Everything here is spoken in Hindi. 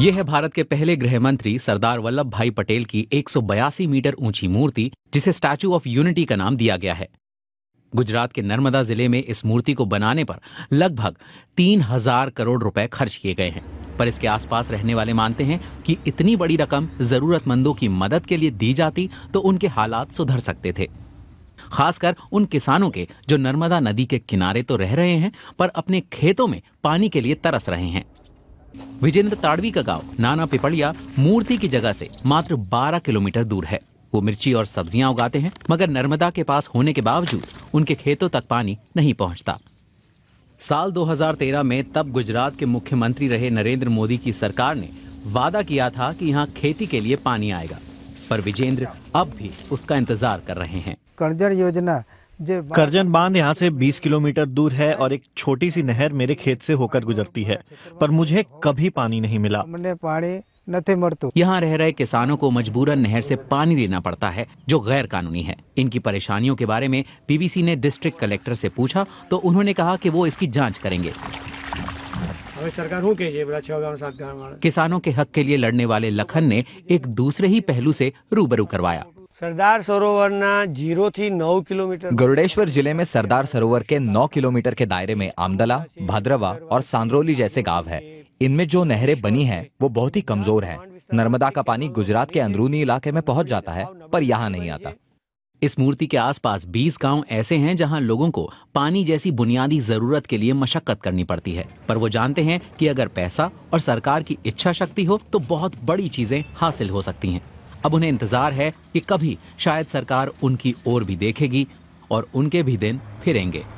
ये है भारत के पहले गृह मंत्री सरदार वल्लभ भाई पटेल की एक मीटर ऊंची मूर्ति जिसे स्टैचू ऑफ यूनिटी का नाम दिया गया है गुजरात के नर्मदा जिले में इस मूर्ति को बनाने पर लगभग तीन हजार करोड़ रुपए खर्च किए गए हैं पर इसके आसपास रहने वाले मानते हैं कि इतनी बड़ी रकम जरूरतमंदों की मदद के लिए दी जाती तो उनके हालात सुधर सकते थे खासकर उन किसानों के जो नर्मदा नदी के किनारे तो रह रहे हैं पर अपने खेतों में पानी के लिए तरस रहे हैं विजेंद्र ताड़वी का गांव नाना पिपड़िया मूर्ति की जगह से मात्र 12 किलोमीटर दूर है वो मिर्ची और सब्जियां उगाते हैं मगर नर्मदा के पास होने के बावजूद उनके खेतों तक पानी नहीं पहुंचता साल 2013 में तब गुजरात के मुख्यमंत्री रहे नरेंद्र मोदी की सरकार ने वादा किया था कि यहाँ खेती के लिए पानी आएगा पर विजेंद्र अब भी उसका इंतजार कर रहे हैं कर्जर योजना करजन बांध यहाँ से 20 किलोमीटर दूर है और एक छोटी सी नहर मेरे खेत से होकर गुजरती है पर मुझे कभी पानी नहीं मिला यहाँ रह रहे किसानों को मजबूरन नहर से पानी लेना पड़ता है जो गैर कानूनी है इनकी परेशानियों के बारे में बीबीसी ने डिस्ट्रिक्ट कलेक्टर से पूछा तो उन्होंने कहा कि वो इसकी जांच करेंगे अच्छा किसानों के हक के लिए लड़ने वाले लखन ने एक दूसरे ही पहलू से रूबरू करवाया सरदार सरोवर जीरो थी नौ किलोमीटर गरुड़ेश्वर जिले में सरदार सरोवर के नौ किलोमीटर के दायरे में आमदला भद्रवा और सांद्रोली जैसे गांव है इनमें जो नहरें बनी हैं वो बहुत ही कमजोर हैं नर्मदा का पानी गुजरात के अंदरूनी इलाके में पहुंच जाता है पर यहाँ नहीं आता इस मूर्ति के आसपास 20 गांव ऐसे हैं जहां लोगों को पानी जैसी बुनियादी जरूरत के लिए मशक्कत करनी पड़ती है पर वो जानते हैं कि अगर पैसा और सरकार की इच्छा शक्ति हो तो बहुत बड़ी चीजें हासिल हो सकती हैं अब उन्हें इंतजार है कि कभी शायद सरकार उनकी ओर भी देखेगी और उनके भी दिन फिरेंगे